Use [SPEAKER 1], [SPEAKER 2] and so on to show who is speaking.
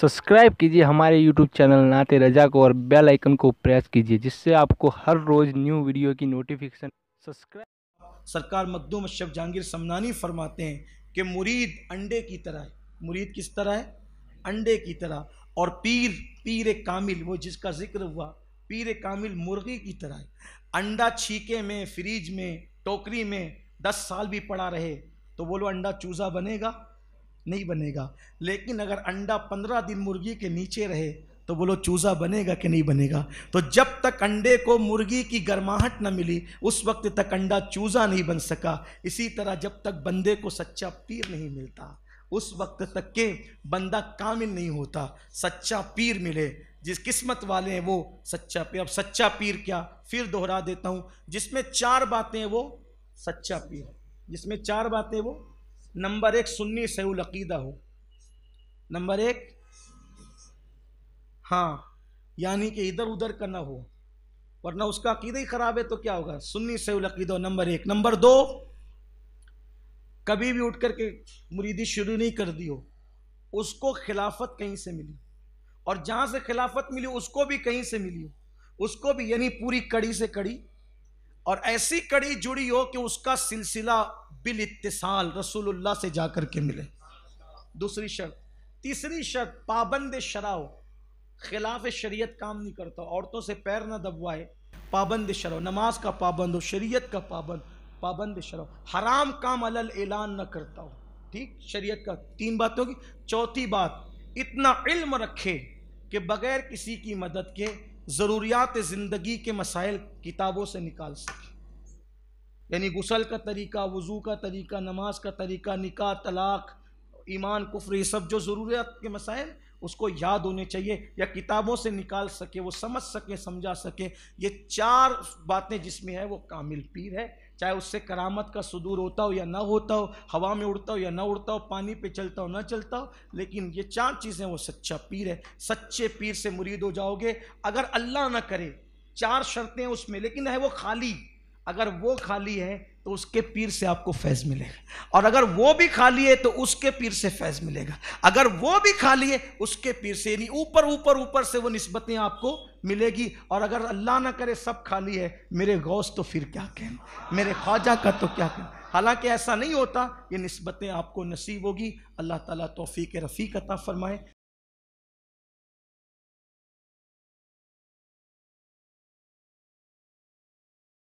[SPEAKER 1] subscribe कीजिए हमारे YouTube channel नाते रजा को और बेल आइकन को प्रेस कीजिए जिससे आपको हर रोज़ न्यू वीडियो की नोटिफिकेशन सब्सक्राइब सरकार मखदूम अशफ जहांगीर समनानी फरमाते हैं कि मुरीद अंडे की तरह है मुरीद किस तरह है अंडे की तरह और पीर पीर कामिल वो जिसका जिक्र हुआ पीर कामिल मुर्गी की तरह है अंडा छीके में फ्रिज में टोकरी में दस साल भी पड़ा रहे तो बोलो अंडा चूज़ा बनेगा नहीं बनेगा लेकिन अगर अंडा पंद्रह दिन मुर्गी के नीचे रहे तो बोलो चूज़ा बनेगा कि नहीं बनेगा तो जब तक अंडे को मुर्गी की गर्माहट न मिली उस वक्त तक अंडा चूज़ा नहीं बन सका इसी तरह जब तक बंदे को सच्चा पीर नहीं मिलता उस वक्त तक के बंदा कामिल नहीं होता सच्चा पीर मिले जिस किस्मत वाले हैं वो सच्चा पीर अब सच्चा पीर क्या फिर दोहरा देता हूँ जिसमें चार बातें वो सच्चा पीर जिसमें चार बातें वो नंबर एक सुन्नी सैलकीदा हो नंबर एक हाँ यानी कि इधर उधर का ना हो वरना उसका अकीदा ही ख़राब है तो क्या होगा सुन्नी सैलकीदा हो नंबर एक नंबर दो कभी भी उठ करके मुरीदी शुरू नहीं कर दी हो उसको खिलाफत कहीं से मिली और जहाँ से खिलाफत मिली उसको भी कहीं से मिली हो उसको भी यानी पूरी कड़ी से कड़ी और ऐसी कड़ी जुड़ी हो कि उसका सिलसिला बिल इतिसाल रसूलुल्लाह से जा कर के मिले दूसरी शर्त तीसरी शर्त पाबंद शराव खिलाफ शरीयत काम नहीं करता औरतों से पैर ना दबवाए पाबंद शराव नमाज का पाबंद हो शरीयत का पाबंद पाबंद शराव हराम काम अलल ऐलान ना करता हो ठीक शरीयत का तीन बातों की चौथी बात इतना इल्म रखे कि बगैर किसी की मदद के ज़रूरियात ज़िंदगी के मसाइल किताबों से निकाल सके यानी गुसल का तरीका वज़ू का तरीका नमाज का तरीका निका तलाक़ ईमान कुफ्र ये सब जो ज़रूरियात के मसाइल उसको याद होने चाहिए या किताबों से निकाल सके वो समझ सके समझा सके ये चार बातें जिसमें है वो कामिल पीर है चाहे उससे करामत का सुदूर होता हो या ना होता हो हवा में उड़ता हो या ना उड़ता हो पानी पे चलता हो ना चलता हो लेकिन ये चार चीज़ें वो सच्चा पीर है सच्चे पीर से मुरीद हो जाओगे अगर अल्लाह ना करे चार शर्तें उसमें लेकिन है वो खाली अगर वो खाली है तो उसके पीर से आपको फैज मिलेगा और अगर वो भी खाली है तो उसके पीर से फैज मिलेगा अगर वो भी खाली है उसके पीर से यानी ऊपर ऊपर ऊपर से वो नस्बतें आपको मिलेगी और अगर अल्लाह ना करे सब खाली है मेरे गौस तो फिर क्या कहें मेरे ख्वाजा का तो क्या कहें हालांकि ऐसा नहीं होता ये नस्बतें आपको नसीब होगी अल्लाह ताला तोफ़ी के रफ़ी अता फ़रमाए